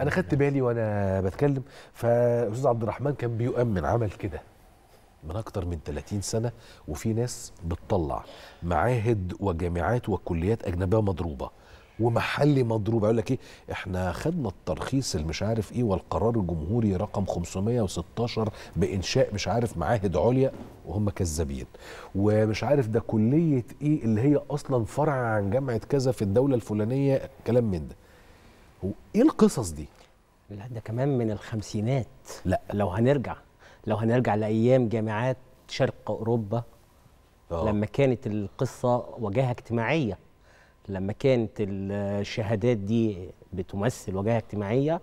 انا خدت بالي وانا بتكلم فاستاذ عبد الرحمن كان بيؤمن عمل كده من اكتر من 30 سنه وفي ناس بتطلع معاهد وجامعات وكليات اجنبيه مضروبه ومحلي مضروب يقول لك ايه احنا خدنا الترخيص اللي مش عارف ايه والقرار الجمهوري رقم 516 بانشاء مش عارف معاهد عليا وهم كذابين ومش عارف ده كليه ايه اللي هي اصلا فرع عن جامعه كذا في الدوله الفلانيه كلام من ده هو ايه القصص دي لا ده كمان من الخمسينات لا لو هنرجع لو هنرجع لايام جامعات شرق اوروبا أوه. لما كانت القصه وجاهه اجتماعيه لما كانت الشهادات دي بتمثل وجاهه اجتماعيه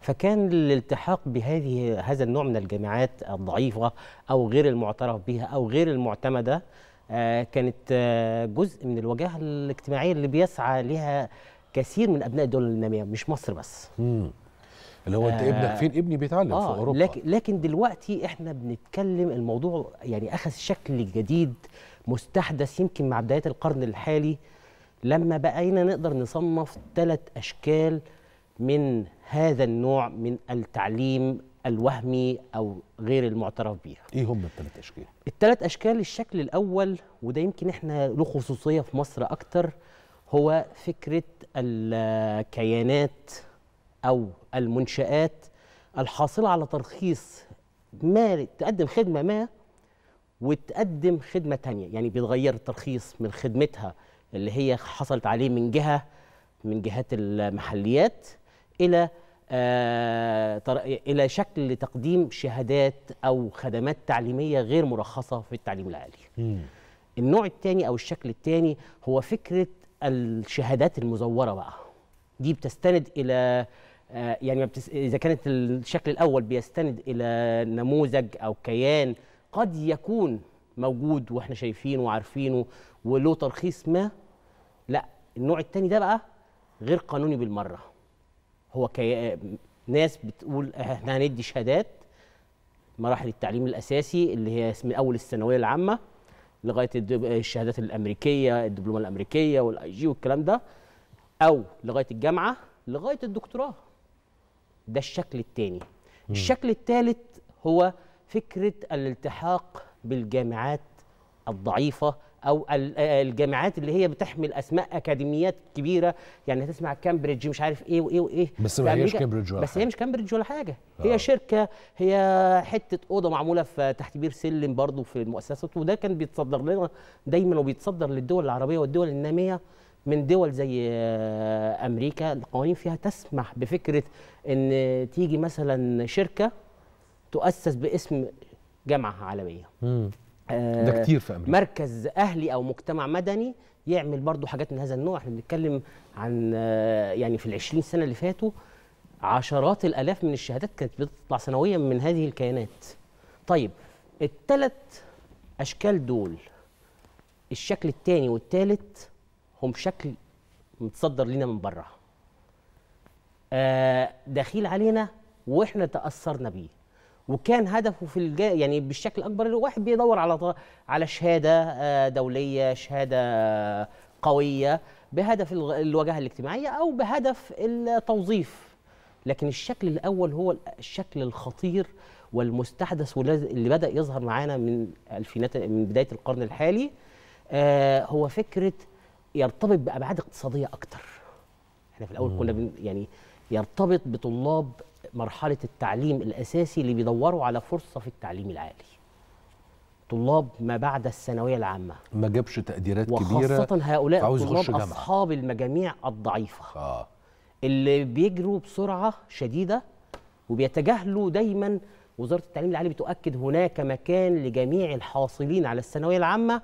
فكان الالتحاق بهذه هذا النوع من الجامعات الضعيفه او غير المعترف بها او غير المعتمده آه، كانت آه، جزء من الوجاهه الاجتماعيه اللي بيسعى لها كثير من ابناء الدول الناميه مش مصر بس مم. اللي هو انت آه ابنك فين ابني بيتعلم آه في اوروبا لكن لكن دلوقتي احنا بنتكلم الموضوع يعني اخذ شكل جديد مستحدث يمكن مع بدايه القرن الحالي لما بقينا نقدر نصنف ثلاث اشكال من هذا النوع من التعليم الوهمي او غير المعترف بيه ايه هم الثلاث اشكال الثلاث اشكال الشكل الاول وده يمكن احنا له خصوصيه في مصر اكتر هو فكره الكيانات او المنشات الحاصله على ترخيص ما تقدم خدمه ما وتقدم خدمه تانية يعني بيتغير الترخيص من خدمتها اللي هي حصلت عليه من جهه من جهات المحليات الى آه الى شكل تقديم شهادات او خدمات تعليميه غير مرخصه في التعليم العالي. النوع الثاني او الشكل الثاني هو فكره الشهادات المزوره بقى دي بتستند الى آه، يعني اذا كانت الشكل الاول بيستند الى نموذج او كيان قد يكون موجود واحنا شايفينه وعارفينه وله ترخيص ما لا النوع الثاني ده بقى غير قانوني بالمره هو كي... ناس بتقول احنا هندي شهادات مراحل التعليم الاساسي اللي هي من اول الثانويه العامه لغايه الشهادات الامريكيه الدبلومه الامريكيه والاي جي والكلام ده او لغايه الجامعه لغايه الدكتوراه ده الشكل الثاني الشكل الثالث هو فكره الالتحاق بالجامعات الضعيفه او الجامعات اللي هي بتحمل اسماء اكاديميات كبيره يعني هتسمع كامبريدج مش عارف ايه وايه وايه بس ما هيش كامبريدج ولا بس حاجة. هي مش كامبريدج ولا حاجه آه. هي شركه هي حته اوضه معموله في تحت بير سلم برضه في المؤسسات وده كان بيتصدر لنا دايما وبيتصدر للدول العربيه والدول الناميه من دول زي آه، امريكا القوانين فيها تسمح بفكره ان تيجي مثلا شركه تؤسس باسم جامعه عالميه آه، ده كتير في امريكا مركز اهلي او مجتمع مدني يعمل برضو حاجات من هذا النوع احنا بنتكلم عن آه، يعني في العشرين سنه اللي فاتوا عشرات الالاف من الشهادات كانت بتطلع سنويا من هذه الكيانات طيب الثلاث اشكال دول الشكل الثاني والثالث هم شكل متصدر لنا من بره آه دخيل علينا واحنا تاثرنا بيه وكان هدفه في الج... يعني بالشكل الاكبر الواحد بيدور على على شهاده آه، دوليه شهاده قويه بهدف الواجهه الاجتماعيه او بهدف التوظيف لكن الشكل الاول هو الشكل الخطير والمستحدث اللي بدا يظهر معانا من الفينات من بدايه القرن الحالي آه، هو فكره يرتبط بابعاد اقتصاديه اكتر احنا في الاول كنا يعني يرتبط بطلاب مرحلة التعليم الأساسي اللي بيدوروا على فرصة في التعليم العالي طلاب ما بعد الثانوية العامة ما جابش تقديرات وخاصة كبيرة وخاصة هؤلاء الطلاب أصحاب المجاميع الضعيفة آه. اللي بيجروا بسرعة شديدة وبيتجاهلوا دايما وزارة التعليم العالي بتؤكد هناك مكان لجميع الحاصلين على الثانوية العامة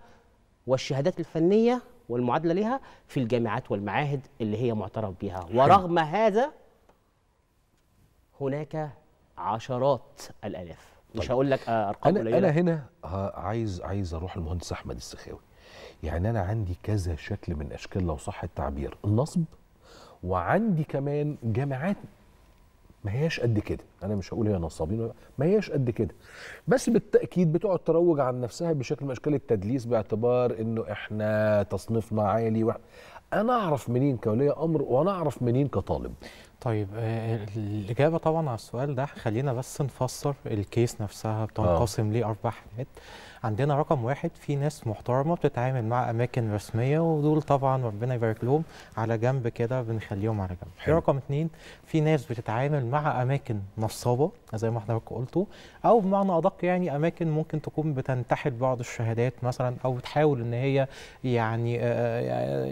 والشهادات الفنية والمعادلة لها في الجامعات والمعاهد اللي هي معترف بها ورغم هذا هناك عشرات الالاف طيب. مش هقول لك ارقام قليله انا هنا عايز عايز اروح المهندس احمد السخاوي يعني انا عندي كذا شكل من اشكال لو صح التعبير النصب وعندي كمان جامعات ما هياش قد كده انا مش هقول هي نصابين ما هياش قد كده بس بالتاكيد بتقعد تروج عن نفسها بشكل من اشكال التدليس باعتبار انه احنا تصنيفنا عالي و... انا اعرف منين كولي امر وانا اعرف منين كطالب طيب آه، الاجابه طبعا على السؤال ده خلينا بس نفسر الكيس نفسها آه. بتنقسم لاربع حاجات عندنا رقم واحد في ناس محترمه بتتعامل مع اماكن رسميه ودول طبعا ربنا يبارك لهم على جنب كده بنخليهم على جنب حلو. رقم اتنين في ناس بتتعامل مع اماكن نصابه زي ما حضرتك قلتوا او بمعنى ادق يعني اماكن ممكن تكون بتنتحل بعض الشهادات مثلا او تحاول ان هي يعني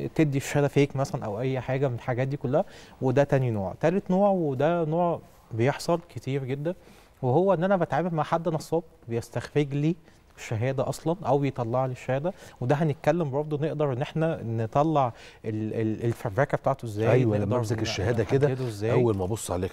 تدي الشهادة فيك مثلا او اي حاجه من الحاجات دي كلها وده تاني نوع تالت نوع وده نوع بيحصل كتير جدا وهو ان انا بتعامل مع حد نصاب بيستخرج لي شهاده اصلا او يطلع لي الشهاده وده هنتكلم برضه نقدر ان احنا نطلع الفبركه بتاعته ازاي ايوه لما امسك الشهاده كده اول ما ابص عليك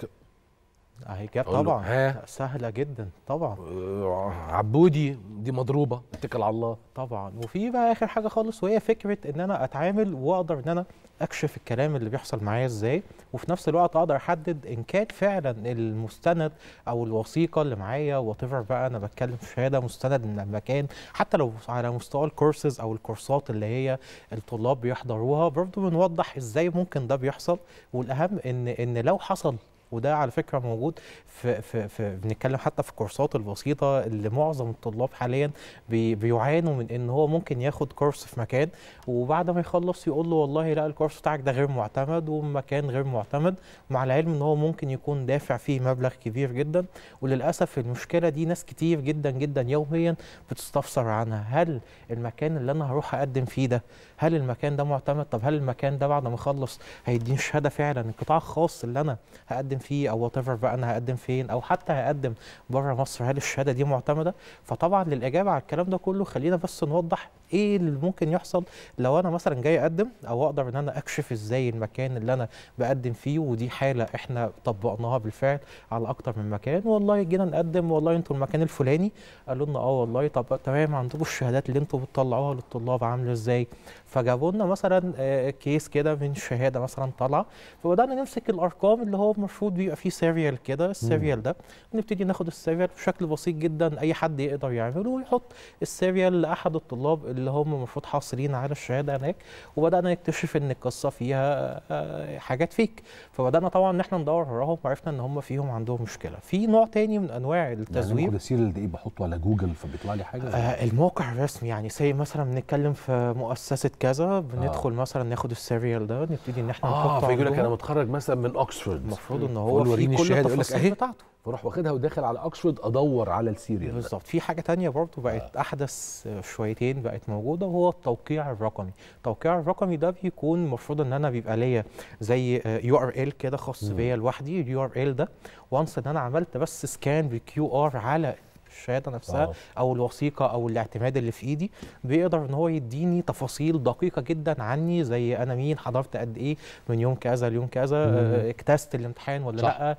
اهي جاب طبعا ها. سهله جدا طبعا آه، عبودي دي مضروبه اتكل على الله طبعا وفي بقى اخر حاجه خالص وهي فكره ان انا اتعامل واقدر ان انا اكشف الكلام اللي بيحصل معايا ازاي وفي نفس الوقت اقدر احدد ان كان فعلا المستند او الوثيقه اللي معايا وات بقى انا بتكلم في شهاده مستند من المكان حتى لو على مستوى الكورسز او الكورسات اللي هي الطلاب بيحضروها برضه بنوضح ازاي ممكن ده بيحصل والاهم ان ان لو حصل وده على فكره موجود في, في, في بنتكلم حتى في الكورسات البسيطه اللي معظم الطلاب حاليا بي بيعانوا من ان هو ممكن ياخد كورس في مكان وبعد ما يخلص يقول له والله لا الكورس بتاعك ده غير معتمد ومكان غير معتمد مع العلم ان هو ممكن يكون دافع فيه مبلغ كبير جدا وللاسف المشكله دي ناس كتير جدا جدا يوميا بتستفسر عنها هل المكان اللي انا هروح اقدم فيه ده هل المكان ده معتمد طب هل المكان ده بعد ما اخلص هيديني شهاده فعلا القطاع الخاص اللي انا هقدم فيه او وات بقى انا هقدم فين او حتى هقدم بره مصر هل الشهاده دي معتمده فطبعا للاجابه على الكلام ده كله خلينا بس نوضح ايه اللي ممكن يحصل لو انا مثلا جاي اقدم او اقدر ان انا اكشف ازاي المكان اللي انا بقدم فيه ودي حاله احنا طبقناها بالفعل على اكتر من مكان والله جينا نقدم والله انتوا المكان الفلاني قالوا لنا اه والله طب تمام عندكم الشهادات اللي انتوا بتطلعوها للطلاب عامله ازاي فجابوا لنا مثلا آه، كيس كده من شهاده مثلا طالعه فبدانا نمسك الارقام اللي هو المفروض بيبقى فيه سيريال كده السيريال ده نبتدي ناخد السيريال بشكل بسيط جدا اي حد يقدر يعمله ويحط السيريال لاحد الطلاب اللي هم المفروض حاصلين على الشهاده هناك وبدانا نكتشف ان القصه فيها آه، آه، حاجات فيك فبدانا طبعا ان احنا ندور وراهم وعرفنا ان هم فيهم عندهم مشكله في نوع تاني من انواع التزوير يعني السيل ده ايه بحطه على جوجل فبيطلع لي حاجه آه الموقع الرسمي يعني زي مثلا بنتكلم في مؤسسه كذا بندخل آه. مثلا ناخد السيريال ده نبتدي ان احنا آه، نحطه اه فيقول لك انا متخرج مثلا من اوكسفورد المفروض ان هو في كل الشهاده بتاعته فاروح واخدها وداخل على اكسفورد ادور على السيريال بالظبط في حاجه تانية برضه بقت آه. احدث شويتين بقت موجوده وهو التوقيع الرقمي التوقيع الرقمي ده بيكون المفروض ان انا بيبقى ليا زي يو ار ال كده خاص بيا لوحدي اليو ار ال ده وانس ان انا عملت بس سكان بالكيو ار على الشهاده نفسها أوه. او الوثيقه او الاعتماد اللي في ايدي بيقدر ان هو يديني تفاصيل دقيقه جدا عني زي انا مين حضرت قد ايه من يوم كذا ليوم كذا آه، آه، اكتست الامتحان ولا صح. لا آه،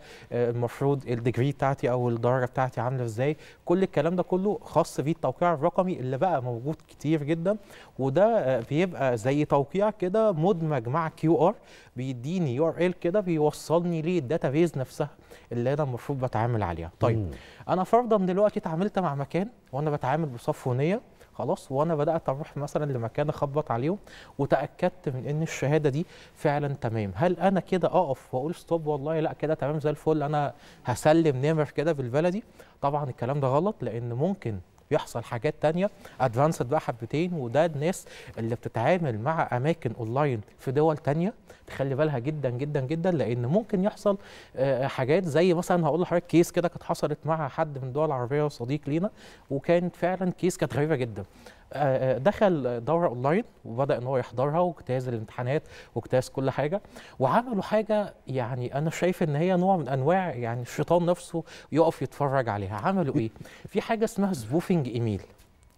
المفروض الديجري بتاعتي او الدرجه بتاعتي عامله ازاي كل الكلام ده كله خاص بيه التوقيع الرقمي اللي بقى موجود كتير جدا وده آه، بيبقى زي توقيع كده مدمج مع كيو ار بيديني يو ار ال كده بيوصلني للداتابيز نفسها اللي انا المفروض بتعامل عليها طيب مم. انا فرضا دلوقتي اتعاملت مع مكان وانا بتعامل بصف ونيه خلاص وانا بدات اروح مثلا لمكان اخبط عليهم وتاكدت من ان الشهاده دي فعلا تمام هل انا كده اقف واقول ستوب والله لا كده تمام زي الفل انا هسلم نمر كده بالبلدي طبعا الكلام ده غلط لان ممكن يحصل حاجات تانية ادفانسد بقى حبتين وده الناس اللي بتتعامل مع اماكن اونلاين في دول تانية تخلي بالها جدا جدا جدا لان ممكن يحصل آه، حاجات زي مثلا هقول لحضرتك كيس كده كانت حصلت مع حد من الدول العربيه وصديق لينا وكانت فعلا كيس كانت غريبه جدا آه، آه، دخل دوره اونلاين وبدا ان هو يحضرها واجتاز الامتحانات واجتاز كل حاجه وعملوا حاجه يعني انا شايف ان هي نوع من انواع يعني الشيطان نفسه يقف يتفرج عليها عملوا ايه في حاجه اسمها سبوفنج ايميل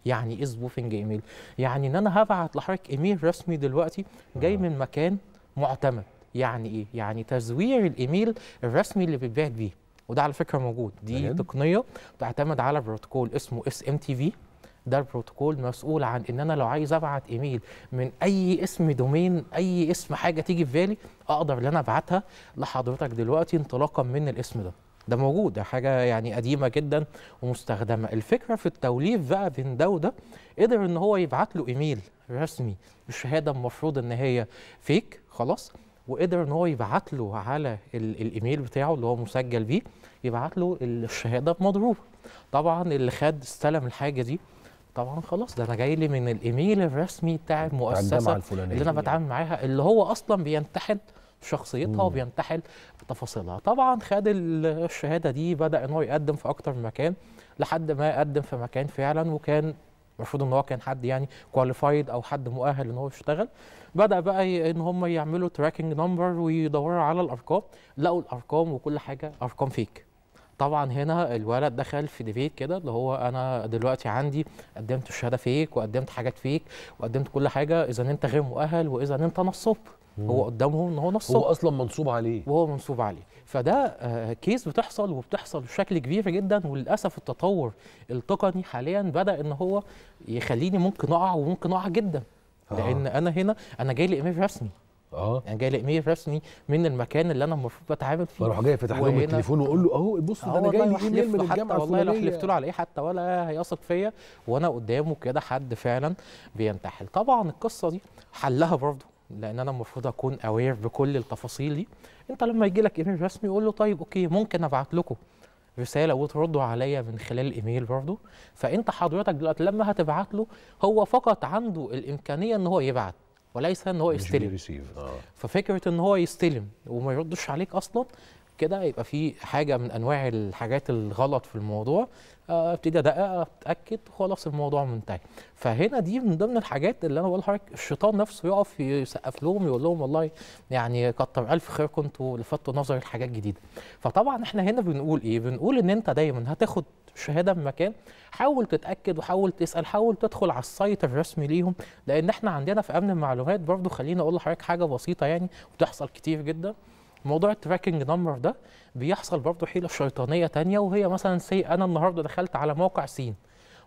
يعني ايه سبوفنج ايميل يعني ان انا هبعت لحضرتك ايميل رسمي دلوقتي جاي آه. من مكان معتمد يعني ايه يعني تزوير الايميل الرسمي اللي بيتبعت بيه وده على فكره موجود دي تقنيه بتعتمد على بروتوكول اسمه اس ام تي في ده البروتوكول مسؤول عن ان انا لو عايز ابعت ايميل من اي اسم دومين اي اسم حاجه تيجي في بالي اقدر ان انا ابعتها لحضرتك دلوقتي انطلاقا من الاسم ده ده موجود ده حاجه يعني قديمه جدا ومستخدمه الفكره في التوليف بقى بين ده وده قدر ان هو يبعت له ايميل رسمي بشهاده المفروض ان هي فيك خلاص وقدر ان هو يبعت له على الايميل بتاعه اللي هو مسجل بيه يبعت له الشهاده مضروبه طبعا اللي خد استلم الحاجه دي طبعا خلاص ده انا جاي لي من الايميل الرسمي بتاع المؤسسه اللي انا بتعامل معاها اللي هو اصلا بينتحل شخصيتها مم. وبينتحل تفاصيلها طبعا خد الشهاده دي بدا ان هو يقدم في اكتر من مكان لحد ما قدم في مكان فعلا وكان المفروض ان هو كان حد يعني كواليفايد او حد مؤهل ان هو يشتغل بدا بقى ان هم يعملوا تراكنج نمبر ويدوروا على الارقام لقوا الارقام وكل حاجه ارقام فيك طبعا هنا الولد دخل في ديفيت كده اللي هو انا دلوقتي عندي قدمت الشهاده فيك وقدمت حاجات فيك وقدمت كل حاجه اذا انت غير مؤهل واذا انت نصب هو قدامه ان هو نصب هو اصلا منصوب عليه وهو منصوب عليه فده آه، كيس بتحصل وبتحصل بشكل كبير جدا وللاسف التطور التقني حاليا بدا ان هو يخليني ممكن اقع وممكن اقع جدا آه. لان انا هنا انا جاي لي ايميل رسمي اه يعني جاي لي ايميل رسمي من المكان اللي انا المفروض بتعامل فيه بروح جاي فاتح لهم التليفون واقول له اهو بص ده انا آه، جاي لي ايميل من الجامعه والله لو حلفت له على ايه حتى ولا هيثق فيا وانا قدامه كده حد فعلا بينتحل طبعا القصه دي حلها برضه لان انا المفروض اكون اوير بكل التفاصيل دي انت لما يجي لك ايميل رسمي قول له طيب اوكي ممكن ابعت لكم رساله وتردوا عليا من خلال الايميل برضه فانت حضرتك دلوقتي لما هتبعت له هو فقط عنده الامكانيه ان هو يبعت وليس ان هو يستلم آه. ففكره ان هو يستلم وما يردش عليك اصلا كده يبقى في حاجه من انواع الحاجات الغلط في الموضوع آه، ابتدي ادقق اتاكد خلاص الموضوع منتهي فهنا دي من ضمن الحاجات اللي انا بقول لحضرتك الشيطان نفسه يقف يسقف لهم يقول لهم والله يعني كتر الف خير كنتوا لفتوا نظري لحاجات جديده فطبعا احنا هنا بنقول ايه بنقول ان انت دايما هتاخد شهاده في مكان حاول تتاكد وحاول تسال حاول تدخل على السايت الرسمي ليهم لان احنا عندنا في امن المعلومات برضو خليني اقول لحضرتك حاجه بسيطه يعني وتحصل كتير جدا موضوع التراكنج نمبر ده بيحصل برضه حيله شيطانيه تانية وهي مثلا سي انا النهارده دخلت على موقع سين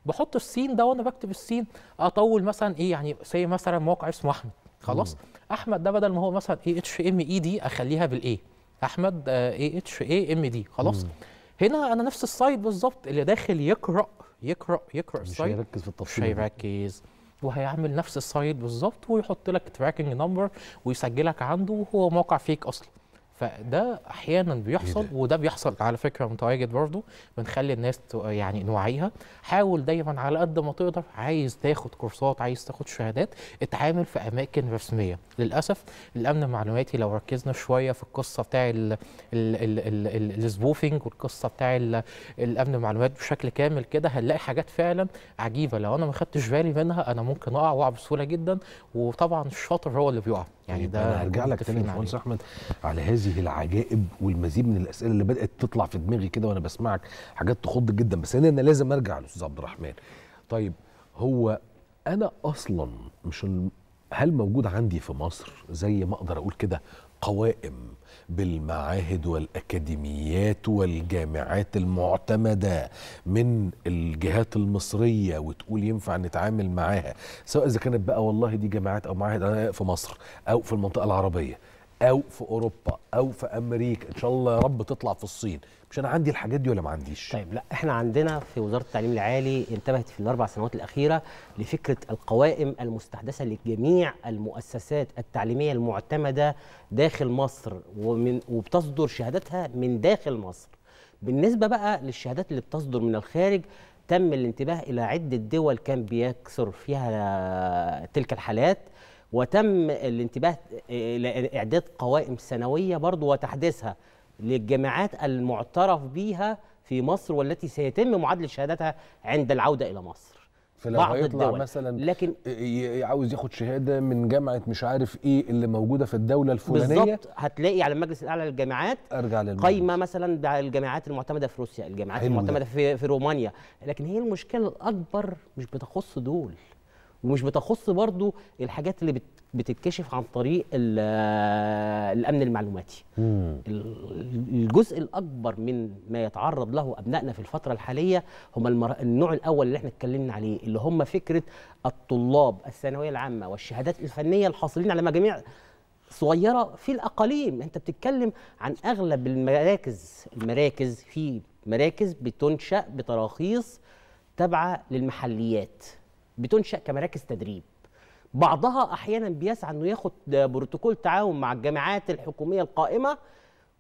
بحط السين ده وانا بكتب السين اطول مثلا ايه يعني سي مثلا موقع اسمه احمد خلاص مم. احمد ده بدل ما هو مثلا اي اتش ام اي دي اخليها بالاي احمد اي اتش اي ام دي خلاص مم. هنا انا نفس السايد بالظبط اللي داخل يقرا يقرا يقرا مش السايد مش هيركز في التفصيل مش هيركز وهيعمل نفس السايد بالظبط ويحط لك تراكنج نمبر ويسجلك عنده وهو موقع فيك اصلا فده احيانا بيحصل إيه وده بيحصل على فكره متواجد برضه بنخلي الناس يعني نوعيها حاول دايما على قد ما تقدر عايز تاخد كورسات عايز تاخد شهادات اتعامل في اماكن رسميه للاسف الامن المعلوماتي لو ركزنا شويه في القصه بتاع السبوفنج والقصه بتاع الامن المعلومات بشكل كامل كده هنلاقي حاجات فعلا عجيبه لو انا ما خدتش بالي منها انا ممكن اقع واقع بسهوله جدا وطبعا الشاطر هو اللي بيقع يعني طيب ده انا هرجع لك تاني مهندس احمد على هذه العجائب والمزيد من الاسئله اللي بدات تطلع في دماغي كده وانا بسمعك حاجات تخض جدا بس أنا لازم ارجع للاستاذ عبد الرحمن طيب هو انا اصلا مش هل موجود عندي في مصر زي ما اقدر اقول كده القوائم بالمعاهد والاكاديميات والجامعات المعتمده من الجهات المصريه وتقول ينفع نتعامل معاها سواء اذا كانت بقى والله دي جامعات او معاهد في مصر او في المنطقه العربيه او في اوروبا او في امريكا ان شاء الله يا رب تطلع في الصين مش انا عندي الحاجات دي ولا ما عنديش طيب لا احنا عندنا في وزاره التعليم العالي انتبهت في الاربع سنوات الاخيره لفكره القوائم المستحدثه لجميع المؤسسات التعليميه المعتمده داخل مصر ومن وبتصدر شهاداتها من داخل مصر بالنسبه بقى للشهادات اللي بتصدر من الخارج تم الانتباه الى عده دول كان بيكثر فيها تلك الحالات وتم الانتباه الى آه، اعداد قوائم سنويه برضه وتحديثها للجامعات المعترف بها في مصر والتي سيتم معادله شهادتها عند العوده الى مصر فلو بعض هيطلع الدول. مثلا لكن عاوز ياخد شهاده من جامعه مش عارف ايه اللي موجوده في الدوله الفلانيه بالظبط هتلاقي على المجلس الاعلى للجامعات ارجع للمجلس. قايمه مثلا الجامعات المعتمده في روسيا الجامعات المعتمده في, في رومانيا لكن هي المشكله الاكبر مش بتخص دول ومش بتخص برضو الحاجات اللي بتتكشف عن طريق الامن المعلوماتي الجزء الاكبر من ما يتعرض له ابنائنا في الفتره الحاليه هم المر... النوع الاول اللي احنا اتكلمنا عليه اللي هم فكره الطلاب الثانويه العامه والشهادات الفنيه الحاصلين على مجاميع صغيره في الاقاليم انت بتتكلم عن اغلب المراكز المراكز في مراكز بتنشا بتراخيص تابعه للمحليات بتنشأ كمراكز تدريب بعضها أحيانا بيسعى أنه ياخد بروتوكول تعاون مع الجامعات الحكومية القائمة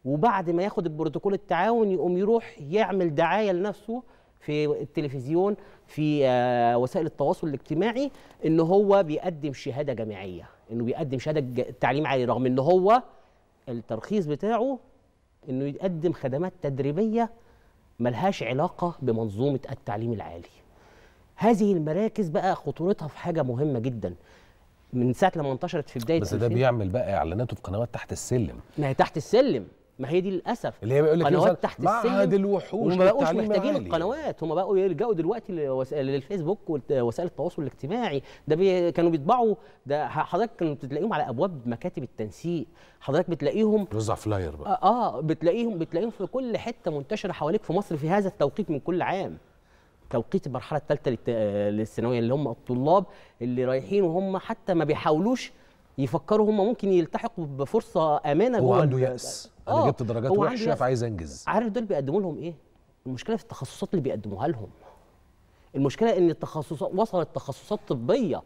وبعد ما ياخد البروتوكول التعاون يقوم يروح يعمل دعاية لنفسه في التلفزيون في آه، وسائل التواصل الاجتماعي ان هو بيقدم شهاده جامعيه انه بيقدم شهاده تعليم عالي رغم ان هو الترخيص بتاعه انه يقدم خدمات تدريبيه ملهاش علاقه بمنظومه التعليم العالي هذه المراكز بقى خطورتها في حاجه مهمه جدا من ساعه لما انتشرت في بدايه بس ده بيعمل بقى اعلاناته في قنوات تحت السلم ما هي تحت السلم ما هي دي للاسف اللي هي بيقول لك قنوات تحت السلم معهد الوحوش وما بقوش محتاجين القنوات هم بقوا يلجأوا دلوقتي للفيسبوك ووسائل التواصل الاجتماعي ده بي كانوا بيطبعوا ده حضرتك كانوا بتلاقيهم على ابواب مكاتب التنسيق حضرتك بتلاقيهم رزع فلاير بقى آه،, اه بتلاقيهم بتلاقيهم في كل حته منتشره حواليك في مصر في هذا التوقيت من كل عام توقيت المرحله الثالثه للثانويه اللي هم الطلاب اللي رايحين وهم حتى ما بيحاولوش يفكروا هم ممكن يلتحقوا بفرصه امانه هو عنده يأس انا آه. جبت درجات وحشه فعايز انجز عارف دول بيقدموا لهم ايه المشكله في التخصصات اللي بيقدموها لهم المشكله ان التخصصات وصلت تخصصات طبيه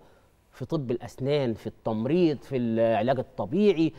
في طب الاسنان في التمريض في العلاج الطبيعي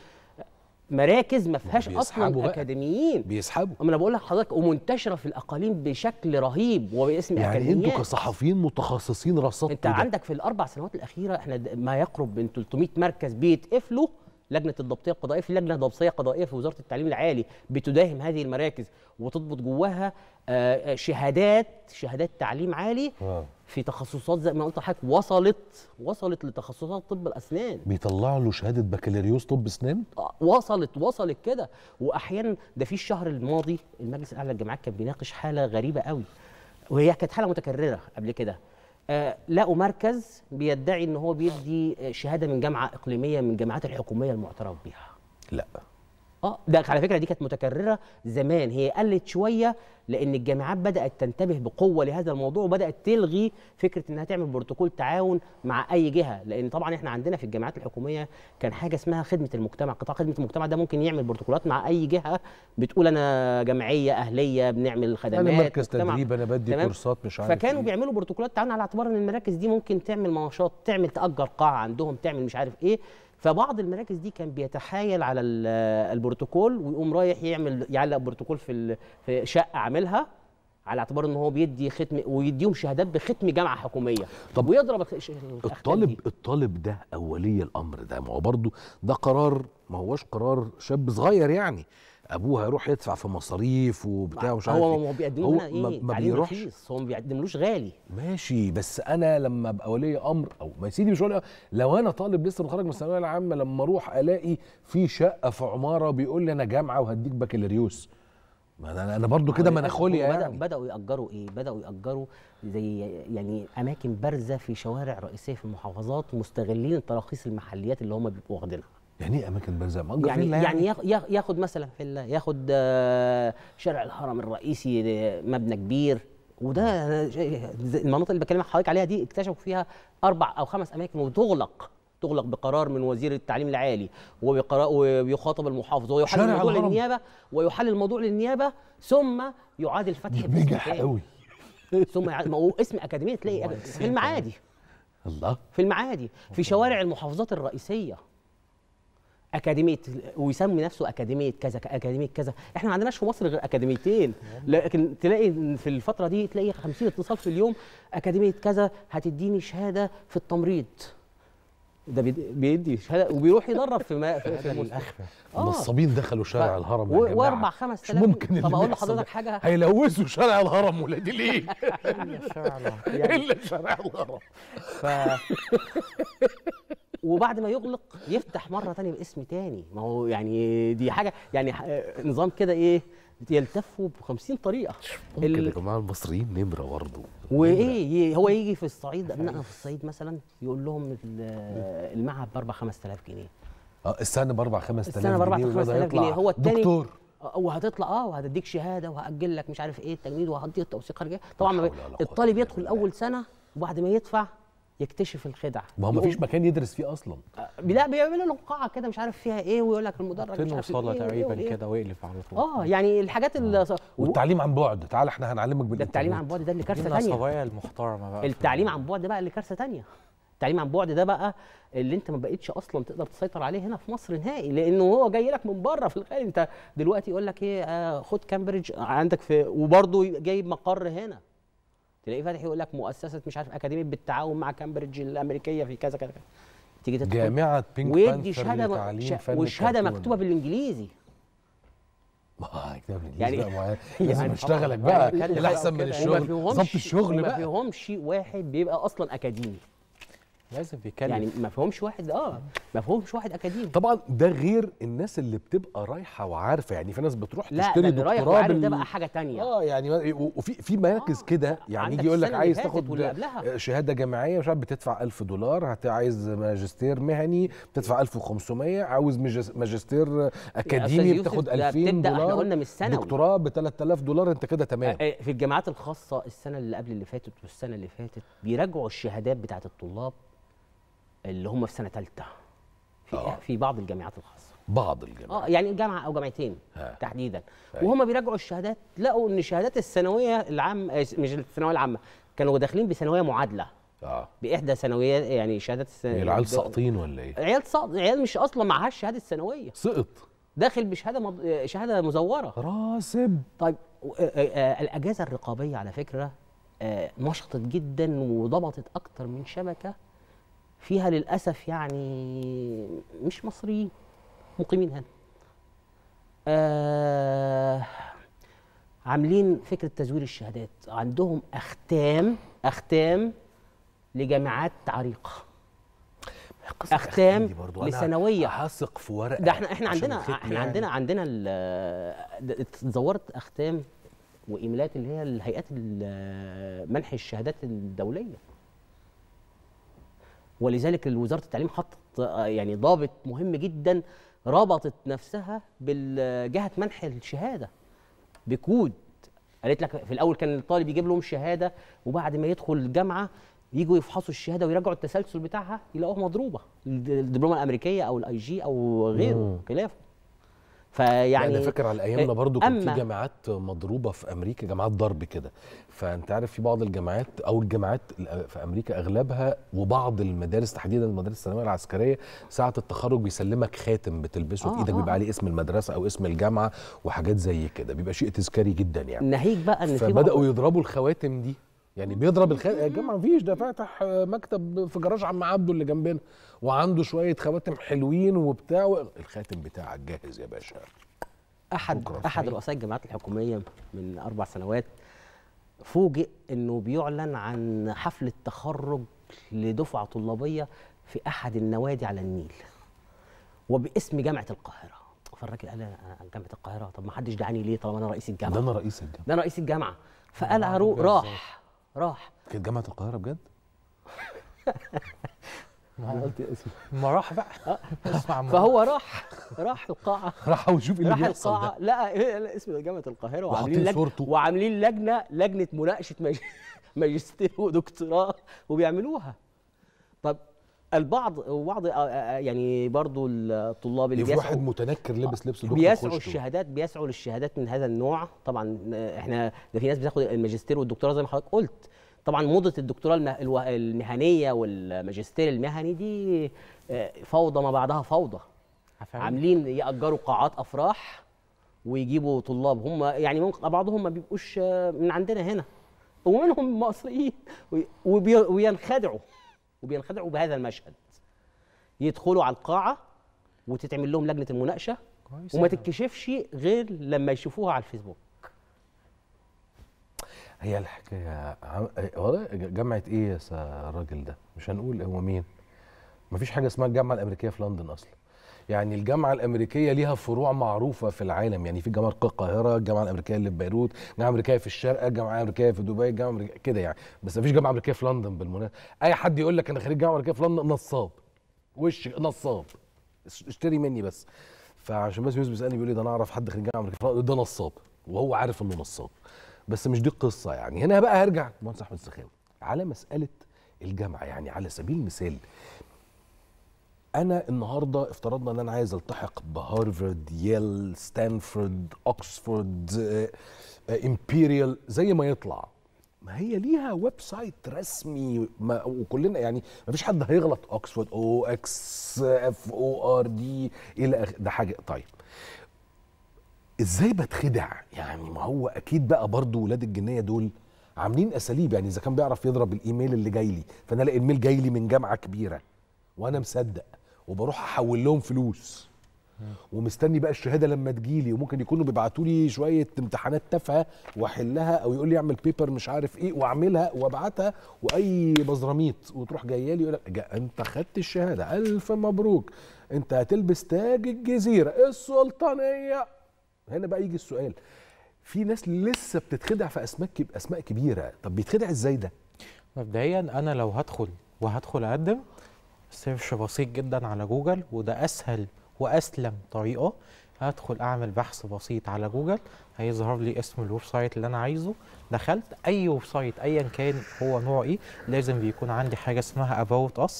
مراكز ما فيهاش اصلا اكاديميين بيسحبوا اما انا بقول لحضرتك ومنتشره في الاقاليم بشكل رهيب وباسم يعني يعني انتوا كصحفيين متخصصين رصدتوا انت ده. عندك في الاربع سنوات الاخيره احنا ما يقرب من 300 مركز بيتقفلوا لجنه الضبطيه القضائيه في لجنه ضبطيه قضائيه في وزاره التعليم العالي بتداهم هذه المراكز وتضبط جواها آه، آه، شهادات شهادات تعليم عالي آه. في تخصصات زي ما قلت لحضرتك وصلت وصلت لتخصصات طب الاسنان بيطلع له شهاده بكالوريوس طب اسنان آه، وصلت وصلت كده واحيانا ده في الشهر الماضي المجلس الاعلى للجامعات كان بيناقش حاله غريبه قوي وهي كانت حاله متكرره قبل كده آه، لقوا مركز بيدعي ان هو بيدي آه، شهاده من جامعه اقليميه من الجامعات الحكوميه المعترف بها لا اه ده على فكره دي كانت متكرره زمان هي قلت شويه لان الجامعات بدات تنتبه بقوه لهذا الموضوع وبدات تلغي فكره انها تعمل بروتوكول تعاون مع اي جهه لان طبعا احنا عندنا في الجامعات الحكوميه كان حاجه اسمها خدمه المجتمع قطاع خدمه المجتمع ده ممكن يعمل بروتوكولات مع اي جهه بتقول انا جمعيه اهليه بنعمل خدمات انا مركز تدريب انا بدي كورسات مش عارف فكانوا إيه. بيعملوا بروتوكولات تعاون على اعتبار ان المراكز دي ممكن تعمل مناشات تعمل تاجر قاعه عندهم تعمل مش عارف ايه فبعض المراكز دي كان بيتحايل على البروتوكول ويقوم رايح يعمل يعلق بروتوكول في في شقه عاملها على اعتبار ان هو بيدي ختم ويديهم شهادات بختم جامعه حكوميه طب ويضرب الطالب دي. الطالب ده اولي الامر ده ما هو برضه ده قرار ما هوش قرار شاب صغير يعني ابوه هيروح يدفع في مصاريف وبتاع ومش عارف إيه. هو ما بيقدموش لنا ايه ما بيروحش هو ما بيقدملوش غالي ماشي بس انا لما ابقى ولي امر او ما سيدي مش ولي أمر لو انا طالب لسه متخرج من الثانويه العامه لما اروح الاقي في شقه في عماره بيقول لي انا جامعه وهديك بكالوريوس ما انا انا برضه كده مناخولي يعني بداوا ياجروا ايه بداوا ياجروا زي يعني اماكن بارزه في شوارع رئيسيه في المحافظات مستغلين التراخيص المحليات اللي هم بيبقوا واخدينها يعني ايه اماكن بارزه مأجر يعني, يعني يعني, يعني ياخد مثلا في ياخد آه، شارع الهرم الرئيسي آه، مبنى كبير وده المناطق اللي بكلمك حضرتك عليها دي اكتشفوا فيها اربع او خمس اماكن وتغلق تغلق بقرار من وزير التعليم العالي ويخاطب المحافظ ويحل الموضوع الهرم. للنيابه ويحل الموضوع للنيابه ثم يعاد الفتح نجح قوي ثم اسم اكاديميه تلاقي في المعادي الله في المعادي في شوارع المحافظات الرئيسيه اكاديميه ويسمي نفسه اكاديميه كذا اكاديميه كذا احنا ما عندناش في مصر غير اكاديميتين لكن تلاقي في الفتره دي تلاقي 50 اتصال في اليوم اكاديميه كذا هتديني شهاده في التمريض ده بيدي شهاده وبيروح يدرب في ما في, في الاخفى آه. النصابين دخلوا شارع ف... الهرم جماعه واربع خمس مش ممكن طب اقول لحضرتك حاجه هيلوثوا شارع الهرم ولا دي ليه؟ الا شارع الهرم الا شارع الهرم يعني- وبعد ما يغلق يفتح مره ثانيه باسم ثاني ما هو يعني دي حاجه يعني نظام كده ايه يلتفوا ب 50 طريقه ممكن ال... يا جماعه المصريين نمره برضه وايه هو يجي في الصعيد ابنائنا في الصعيد مثلا يقول لهم المعهد ب 4 5000 جنيه اه السنه ب 4 5000 جنيه السنه ب 4 5000 جنيه هو الثاني دكتور آه، وهتطلع اه وهتديك شهاده وهاجل لك مش عارف ايه التجنيد وهديك التوثيق خارجيه طبعا الطالب يدخل اول سنه وبعد ما يدفع يكتشف الخدع ما هو مفيش مكان يدرس فيه اصلا آه، لا بيعملوا له قاعه كده مش عارف فيها ايه ويقول لك المدرج مش عارف ايه تقريبا إيه كده واقلف على طول اه يعني الحاجات آه. والتعليم عن بعد تعال احنا هنعلمك بالانترنت التعليم عن بعد ده اللي كارثه ثانيه الصبايا المحترمه بقى التعليم عن بعد ده بقى اللي كارثه ثانيه التعليم عن بعد ده بقى اللي انت ما بقتش اصلا تقدر تسيطر عليه هنا في مصر نهائي لانه هو جاي لك من بره في الخارج انت دلوقتي يقول لك ايه آه، خد كامبريدج عندك في وبرضه جايب مقر هنا تلاقيه فاتح يقول لك مؤسسه مش عارف اكاديميه بالتعاون مع كامبريدج الامريكيه في كذا كذا كذا تيجي تدخل جامعه بينك ويدي شهاده وشهاده مكتوبه بالانجليزي ما يعني لازم يعني اشتغلك بقى الاحسن من الشغل ظبط الشغل بقى ما فيهمش واحد بيبقى اصلا اكاديمي لازم بيتكلم يعني ما فيهمش واحد اه ما فيهمش واحد اكاديمي طبعا ده غير الناس اللي بتبقى رايحه وعارفه يعني في ناس بتروح لا تشتري دكتوراه رايح وعارف بال... ده بقى حاجه تانية اه يعني وفي في مراكز آه كده يعني يجي يقول لك عايز تاخد آه، شهاده جامعيه مش عارف بتدفع 1000 دولار عايز ماجستير مهني بتدفع 1500 عاوز ماجستير اكاديمي بتاخد 2000 دولار احنا قلنا من السنه دكتوراه ب 3000 دولار انت كده تمام آه، آه، في الجامعات الخاصه السنه اللي قبل اللي فاتت والسنه اللي فاتت بيراجعوا الشهادات بتاعت الطلاب اللي هم في سنه ثالثه في آه. في بعض الجامعات الخاصه بعض الجامعات اه يعني جامعه او جامعتين ها. تحديدا هاي. طيب. وهم بيراجعوا الشهادات لقوا ان شهادات الثانويه العام آه، مش الثانويه العامه كانوا داخلين بثانويه معادله اه باحدى ثانويات يعني شهادات الثانويه يعني العيال ساقطين ولا ايه؟ عيال ساقط عيال مش اصلا معهاش الشهاده الثانويه سقط داخل بشهاده مض... آه، شهاده مزوره راسب طيب آه، الاجازه الرقابيه على فكره نشطت جدا وضبطت اكتر من شبكه فيها للاسف يعني مش مصريين مقيمين هنا آه عاملين فكره تزوير الشهادات عندهم اختام اختام لجامعات عريقه اختام لثانويه هاثق في ورقه ده احنا احنا عندنا احنا يعني. عندنا عندنا اتزورت اختام وايميلات اللي هي الهيئات منح الشهادات الدوليه ولذلك وزاره التعليم حطت آه، يعني ضابط مهم جدا ربطت نفسها بجهه منح الشهاده بكود قالت لك في الاول كان الطالب يجيب لهم شهاده وبعد ما يدخل الجامعه يجوا يفحصوا الشهاده ويراجعوا التسلسل بتاعها يلاقوها مضروبه الدبلومه الامريكيه او الاي جي او غيره خلافه فيعني انا يعني فاكر على ايامنا برضو كان في جامعات مضروبه في امريكا جامعات ضرب كده فانت عارف في بعض الجامعات او الجامعات في امريكا اغلبها وبعض المدارس تحديدا المدارس الثانويه العسكريه ساعه التخرج بيسلمك خاتم بتلبسه آه في ايدك آه. بيبقى عليه اسم المدرسه او اسم الجامعه وحاجات زي كده بيبقى شيء تذكاري جدا يعني ناهيك بقى ان في فبداوا يضربوا الخواتم دي يعني بيضرب الخ يا جماعه مفيش ده فاتح آه، مكتب في جراج عم عبده اللي جنبنا وعنده شويه خواتم حلوين وبتاع الخاتم بتاعك جاهز يا باشا احد احد رؤساء الجامعات الحكوميه من اربع سنوات فوجئ انه بيعلن عن حفله تخرج لدفعه طلابيه في احد النوادي على النيل وباسم جامعه القاهره فالراجل قال جامعه القاهره طب ما حدش دعاني ليه طالما انا رئيس الجامعه ده انا رئيس الجامعه ده انا رئيس الجامعه فقال راح راح كانت جامعه القاهره بجد؟ انا قلت اسمه ما راح بقى آه. اسمع فهو راح راح القاعه راح وشوف ايه اللي راح القاعه إيه، لا اسم جامعه القاهره وعاملين لجنه وعاملين لجنه لجنه مناقشه ماجستير ودكتوراه وبيعملوها طب البعض وبعض آه، آه، آه، يعني برضو الطلاب اللي بيسعوا واحد متنكر لابس لبس دكتور بيسعوا الشهادات بيسعوا للشهادات من هذا النوع طبعا احنا ده في ناس بتاخد الماجستير والدكتوراه زي ما حضرتك قلت طبعا موضه الدكتوراه المهنيه والماجستير المهني دي فوضى ما بعدها فوضى أفهم. عاملين ياجروا قاعات افراح ويجيبوا طلاب هم يعني ممكن بعضهم ما بيبقوش من عندنا هنا ومنهم مصريين وبينخدعوا وبينخدعوا بهذا المشهد يدخلوا على القاعه وتتعمل لهم لجنه المناقشه وما تتكشفش غير لما يشوفوها على الفيسبوك هي الحكايه والله جامعه ايه يا الراجل ده مش هنقول هو مين مفيش حاجه اسمها الجامعه الامريكيه في لندن اصلا يعني الجامعه الامريكيه ليها فروع معروفه في العالم يعني في جامعه القاهره الجامعه الامريكيه اللي في بيروت الجامعه الامريكيه في الشارقه الجامعه الامريكيه في دبي الجامعه الامريكيه كده يعني بس مفيش جامعه امريكيه في لندن بالمناسبه اي حد يقول لك انا خريج جامعه امريكيه في لندن نصاب وش نصاب اشتري مني بس فعشان بس يوسف بيسالني بيقول لي ده انا اعرف حد خريج جامعه امريكيه في ده نصاب وهو عارف انه نصاب بس مش دي القصه يعني هنا بقى هرجع مهندس احمد السخاوي على مساله الجامعه يعني على سبيل المثال انا النهارده افترضنا ان انا عايز التحق بهارفرد ييل ستانفورد اوكسفورد آه، امبيريال زي ما يطلع ما هي ليها ويب سايت رسمي ما وكلنا يعني ما فيش حد هيغلط اوكسفورد او اكس اف او ار دي الى ده حاجه طيب ازاي بتخدع يعني ما هو اكيد بقى برضو ولاد الجنيه دول عاملين اساليب يعني اذا كان بيعرف يضرب الايميل اللي جاي لي فانا الاقي الميل جاي لي من جامعه كبيره وانا مصدق وبروح احول لهم فلوس ومستني بقى الشهاده لما تجيلي وممكن يكونوا بيبعتوا لي شويه امتحانات تافهه واحلها او يقول لي اعمل بيبر مش عارف ايه واعملها وابعتها واي بزراميط وتروح جايه لي يقول لك انت خدت الشهاده الف مبروك انت هتلبس تاج الجزيره إيه السلطانيه هنا بقى يجي السؤال في ناس لسه بتتخدع في اسماء اسماء كبيره طب بيتخدع ازاي ده مبدئيا انا لو هدخل وهدخل اقدم سيرش بسيط جدا على جوجل وده اسهل واسلم طريقه هدخل اعمل بحث بسيط على جوجل هيظهر لي اسم الويب سايت اللي انا عايزه دخلت اي ويب سايت ايا كان هو نوعه ايه لازم بيكون عندي حاجه اسمها about us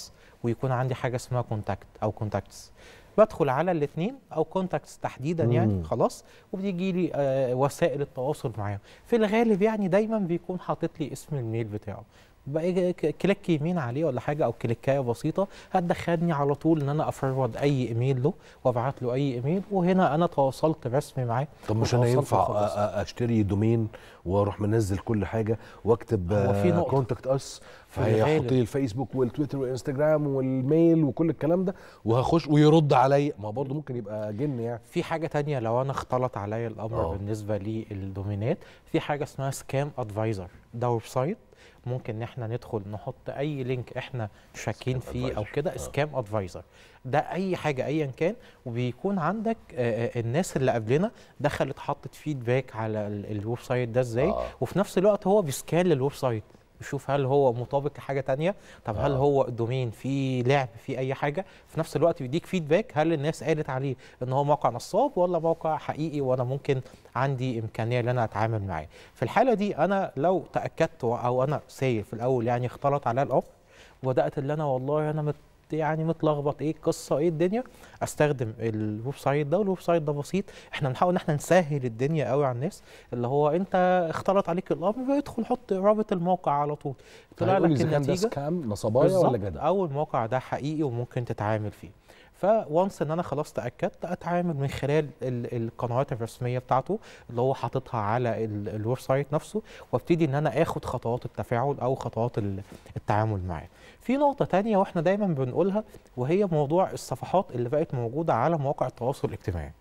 ويكون عندي حاجه اسمها كونتاكت او كونتاكتس بدخل على الاثنين او كونتاكتس تحديدا يعني خلاص وبيجي لي آه وسائل التواصل معاهم في الغالب يعني دايما بيكون حاطط لي اسم الميل بتاعه بقى كليك يمين عليه ولا حاجه او كليكايه بسيطه هتدخلني على طول ان انا افرود اي ايميل له وابعت له اي ايميل وهنا انا تواصلت رسمي معاه طب مش انا ينفع اشتري دومين واروح منزل كل حاجه واكتب كونتاكت اس فهيحط لي الفيسبوك والتويتر والانستجرام والميل وكل الكلام ده وهخش ويرد عليا ما برضه ممكن يبقى جن يعني في حاجه تانية لو انا اختلط عليا الامر أوه. بالنسبه للدومينات في حاجه اسمها سكام ادفايزر ده ويب سايت ممكن ان احنا ندخل نحط اي لينك احنا شاكين فيه او كده سكام آه. ادفايزر ده اي حاجه ايا كان وبيكون عندك الناس اللي قبلنا دخلت حطت فيدباك على الويب سايت ده ازاي آه. وفي نفس الوقت هو بيسكان للويب سايت وشوف هل هو مطابق لحاجه تانية طب هل آه. هو الدومين فيه لعب فيه اي حاجه في نفس الوقت بيديك فيدباك هل الناس قالت عليه ان هو موقع نصاب ولا موقع حقيقي وانا ممكن عندي امكانيه ان انا اتعامل معاه في الحاله دي انا لو تاكدت او انا ساير في الاول يعني اختلط عليا الامر وبدات اللي انا والله انا مت يعني متلخبط ايه القصه ايه الدنيا استخدم الويب سايت ده والويب سايت ده بسيط احنا بنحاول ان احنا نسهل الدنيا قوي على الناس اللي هو انت اختلط عليك الامر ادخل حط رابط الموقع على طول طلع لك النتيجه كام نصبايا ولا جدع اول موقع ده حقيقي وممكن تتعامل فيه فوانس ان انا خلاص تاكدت اتعامل من خلال القنوات الرسميه بتاعته اللي هو حاططها على الويب سايت نفسه وابتدي ان انا اخد خطوات التفاعل او خطوات التعامل معاه في نقطه تانية واحنا دايما بنقولها وهي موضوع الصفحات اللي بقت موجوده على مواقع التواصل الاجتماعي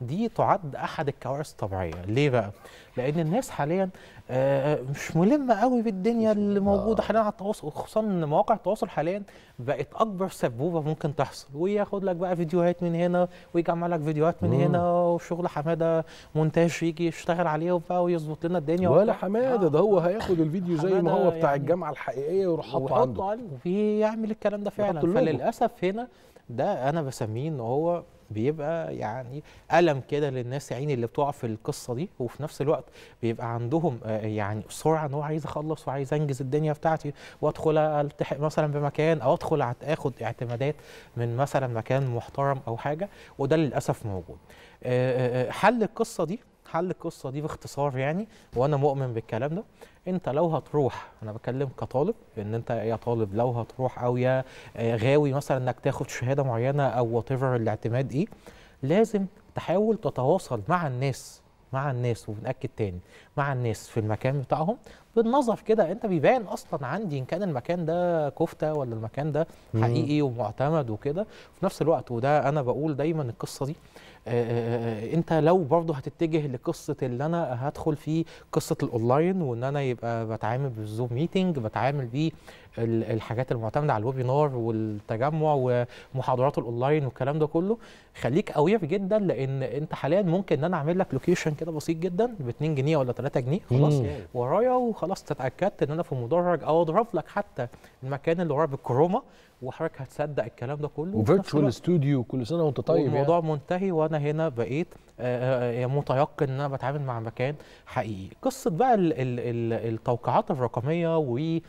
دي تعد احد الكوارث الطبيعيه ليه بقى لان الناس حاليا آه، آه، مش ملمه قوي بالدنيا اللي موجوده آه. حاليا على التواصل خصوصا ان مواقع التواصل حاليا بقت اكبر سبوبه ممكن تحصل وياخد لك بقى فيديوهات من هنا ويجمع لك فيديوهات من مم. هنا وشغل حماده مونتاج يجي يشتغل عليه وبقى ويظبط لنا الدنيا ولا حماده ده هو هياخد الفيديو زي ما هو بتاع يعني الجامعه الحقيقيه ويروح حاطه عنده ويعمل الكلام ده فعلا فللاسف هنا ده انا بسميه ان هو بيبقى يعني ألم كده للناس عيني اللي بتقع في القصة دي وفي نفس الوقت بيبقى عندهم آه، يعني سرعة إن هو عايز أخلص وعايز أنجز الدنيا بتاعتي وأدخل ألتحق مثلا بمكان أو أدخل آخد اعتمادات من مثلا مكان محترم أو حاجة وده للأسف موجود آه، آه، حل القصة دي حل القصه دي باختصار يعني وانا مؤمن بالكلام ده انت لو هتروح انا بكلم كطالب ان انت يا طالب لو هتروح او يا آه، غاوي مثلا انك تاخد شهاده معينه او وات الاعتماد ايه لازم تحاول تتواصل مع الناس مع الناس وبنأكد تاني مع الناس في المكان بتاعهم بالنظر كده انت بيبان اصلا عندي ان كان المكان ده كفته ولا المكان ده حقيقي ومعتمد وكده في نفس الوقت وده انا بقول دايما القصه دي آه، آه، آه، انت لو برضه هتتجه لقصه اللي انا هدخل في قصه الاونلاين وان انا يبقى بتعامل بالزوم ميتنج بتعامل بيه الحاجات المعتمده على الويبينار والتجمع ومحاضرات الاونلاين والكلام ده كله خليك اوير جدا لان انت حاليا ممكن ان انا اعمل لك لوكيشن كده بسيط جدا ب 2 جنيه ولا 3 جنيه خلاص ورايا وخلاص تتاكدت ان انا في مدرج او اضرب لك حتى المكان اللي ورا بالكروما وحضرتك هتصدق الكلام ده كله وفيرتشوال استوديو كل سنه وانت طيب الموضوع يعني. منتهي وانا هنا بقيت آه، آه، آه، متيقن ان انا بتعامل مع مكان حقيقي قصه بقى ال التوقيعات الرقميه وما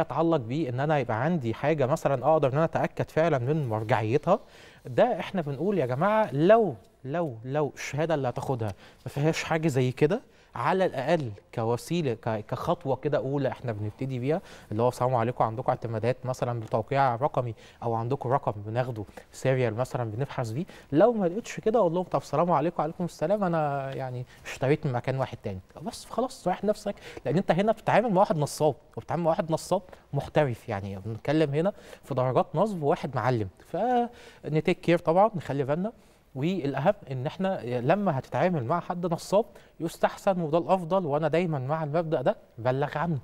يتعلق بيه ان انا يبقى عندي حاجه مثلا اقدر ان انا اتاكد فعلا من مرجعيتها ده احنا بنقول يا جماعه لو لو لو الشهاده اللي هتاخدها ما فيهاش حاجه زي كده على الاقل كوسيله كخطوه كده اولى احنا بنبتدي بيها اللي هو السلام عليكم عندكم اعتمادات مثلا بتوقيع رقمي او عندكم رقم بناخده سيريال مثلا بنبحث بيه لو ما لقيتش كده اقول لهم طب السلام عليكم وعليكم السلام انا يعني اشتريت من مكان واحد تاني بس خلاص رايح نفسك لان انت هنا بتتعامل مع واحد نصاب وبتتعامل مع واحد نصاب محترف يعني بنتكلم هنا في درجات نصب وواحد معلم فنتيك كير طبعا نخلي بالنا والاهم ان احنا لما هتتعامل مع حد نصاب يستحسن وده الافضل وانا دايما مع المبدا ده بلغ عنه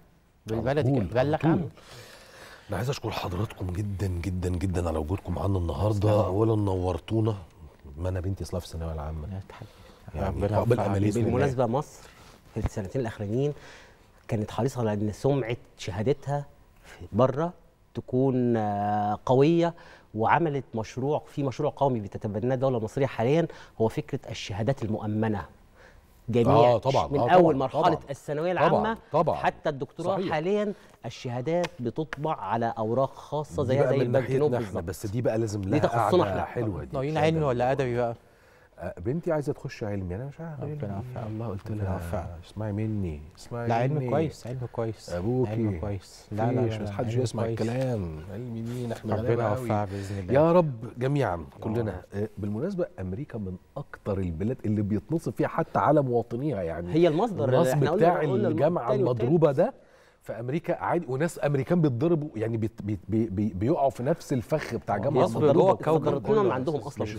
بالبلدي بلغ عنه انا عايز اشكر حضراتكم جدا جدا جدا على وجودكم معانا النهارده اولا نورتونا ما انا بنتي اصلا في الثانويه العامه يعني قبل اماليس بالمناسبه مصر في السنتين الاخرانيين كانت حريصه على ان سمعه شهادتها بره تكون آه، قويه وعملت مشروع في مشروع قومي بتتبناه الدوله المصريه حاليا هو فكره الشهادات المؤمنه جميع آه طبعًا من آه اول طبعًا مرحله طبعًا الثانويه العامه طبعًا طبعًا حتى الدكتوراه صحيح حاليا الشهادات بتطبع على اوراق خاصه زي زي البنك بس دي بقى لازم لها دي تخصنا احنا حلوه دي ناويين علمي ولا ادبي بقى بنتي عايزه تخش علمي انا مش عارف ربنا يوفقها الله قلت لها اسمعي مني اسمعي لا علم كويس علم كويس ابوكي علم كويس لا لا مش حدش يسمع الكلام علمي مين احنا ربنا يوفقها باذن الله يا رب جميعا كلنا آه، بالمناسبه امريكا من اكثر البلاد اللي بيتنصب فيها حتى على مواطنيها يعني هي المصدر النصب بتاع الجامعه المضروبه ده في امريكا عادي وناس امريكان بيتضربوا يعني بيت بي بي بيقعوا في نفس الفخ بتاع جامعه مصر جوه الكوكب كله عندهم اصلا مش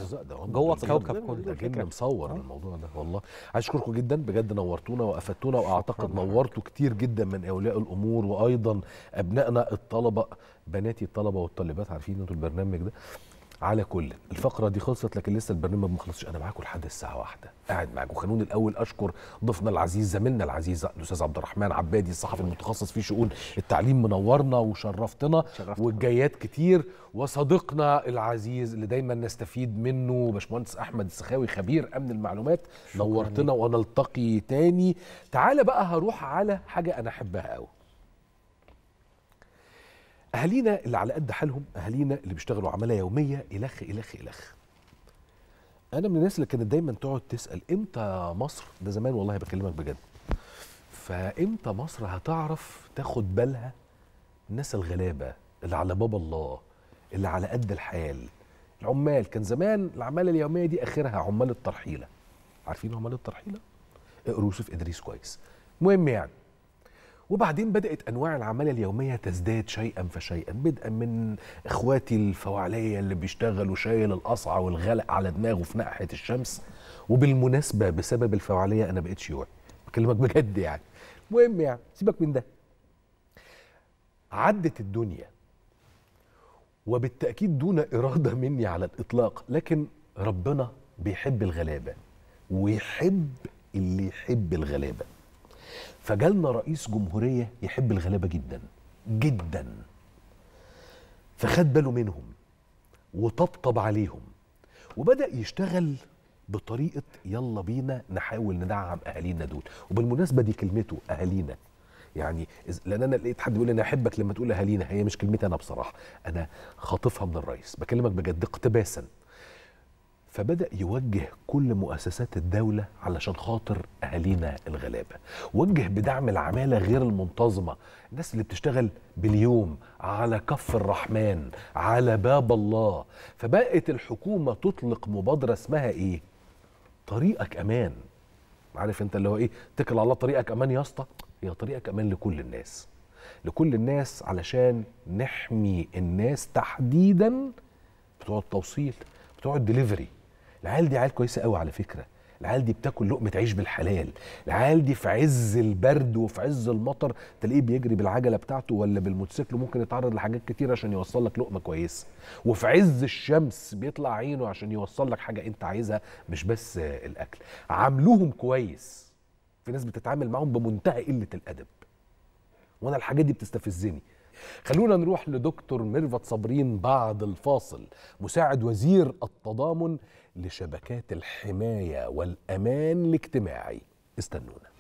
جوه الكوكب كله ده مصور أه. الموضوع ده والله عايز اشكركم جدا بجد نورتونا وافدتونا واعتقد نورتوا كتير جدا من اولياء الامور وايضا ابنائنا الطلبه بناتي الطلبه والطالبات عارفين انتوا البرنامج ده على كل الفقره دي خلصت لكن لسه البرنامج ما خلصش انا معاكم لحد الساعه واحدة قاعد معاكم خلوني الاول اشكر ضيفنا العزيز زميلنا العزيز الاستاذ عبد الرحمن عبادي الصحفي المتخصص في شؤون التعليم منورنا وشرفتنا والجايات كتير وصديقنا العزيز اللي دايما نستفيد منه باشمهندس احمد السخاوي خبير امن المعلومات نورتنا ونلتقي تاني تعالى بقى هروح على حاجه انا احبها قوي اهالينا اللي على قد حالهم اهالينا اللي بيشتغلوا عماله يوميه الخ الخ الخ انا من الناس اللي كانت دايما تقعد تسال امتى مصر ده زمان والله بكلمك بجد فامتى مصر هتعرف تاخد بالها الناس الغلابه اللي على باب الله اللي على قد الحال العمال كان زمان العماله اليوميه دي اخرها عمال الترحيله عارفين عمال الترحيله اقروا إيه، يوسف ادريس كويس المهم يعني وبعدين بدأت أنواع العمالة اليومية تزداد شيئا فشيئا بدءا من إخواتي الفواعلية اللي بيشتغلوا شايل القصعة والغلق على دماغه في ناحية الشمس وبالمناسبة بسبب الفواعلية أنا بقيت شيوعي بكلمك بجد يعني المهم يعني سيبك من ده عدت الدنيا وبالتأكيد دون إرادة مني على الإطلاق لكن ربنا بيحب الغلابة ويحب اللي يحب الغلابه فجالنا رئيس جمهورية يحب الغلابة جدا جدا فخد باله منهم وطبطب عليهم وبدأ يشتغل بطريقة يلا بينا نحاول ندعم أهالينا دول وبالمناسبة دي كلمته أهالينا يعني لان انا لقيت حد بيقول لي انا احبك لما تقول اهالينا هي مش كلمتي انا بصراحه انا خاطفها من الرئيس بكلمك بجد اقتباسا فبدأ يوجه كل مؤسسات الدولة علشان خاطر أهالينا الغلابة وجه بدعم العمالة غير المنتظمة الناس اللي بتشتغل باليوم على كف الرحمن على باب الله فبقت الحكومة تطلق مبادرة اسمها إيه؟ طريقك أمان عارف انت اللي هو ايه اتكل على الله طريقك امان يا اسطى هي طريقك امان لكل الناس لكل الناس علشان نحمي الناس تحديدا بتوع التوصيل بتوع الدليفري العيال دي عيال كويسه قوي على فكره العيال دي بتاكل لقمه عيش بالحلال العيال دي في عز البرد وفي عز المطر تلاقيه بيجري بالعجله بتاعته ولا بالموتوسيكل ممكن يتعرض لحاجات كتير عشان يوصل لك لقمه كويسه وفي عز الشمس بيطلع عينه عشان يوصل لك حاجه انت عايزها مش بس الاكل عاملوهم كويس في ناس بتتعامل معاهم بمنتهى قله الادب وانا الحاجات دي بتستفزني خلونا نروح لدكتور ميرفت صابرين بعد الفاصل مساعد وزير التضامن لشبكات الحماية والأمان الاجتماعي استنونا